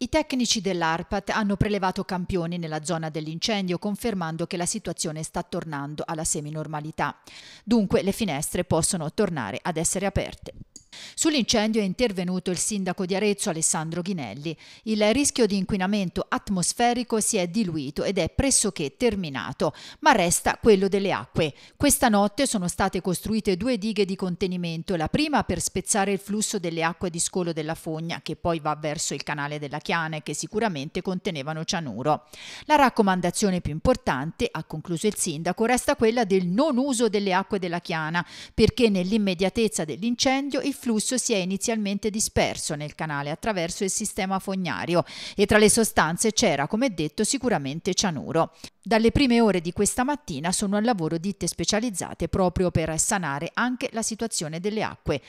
I tecnici dell'ARPAT hanno prelevato campioni nella zona dell'incendio confermando che la situazione sta tornando alla seminormalità. Dunque le finestre possono tornare ad essere aperte. Sull'incendio è intervenuto il sindaco di Arezzo Alessandro Ghinelli. Il rischio di inquinamento atmosferico si è diluito ed è pressoché terminato, ma resta quello delle acque. Questa notte sono state costruite due dighe di contenimento, la prima per spezzare il flusso delle acque di scolo della Fogna che poi va verso il canale della Chiane che sicuramente contenevano cianuro. La raccomandazione più importante, ha concluso il sindaco, resta quella del non uso delle acque della Chiana perché nell'immediatezza dell'incendio il flusso flusso si è inizialmente disperso nel canale attraverso il sistema fognario e tra le sostanze c'era, come detto, sicuramente cianuro. Dalle prime ore di questa mattina sono al lavoro ditte specializzate proprio per sanare anche la situazione delle acque,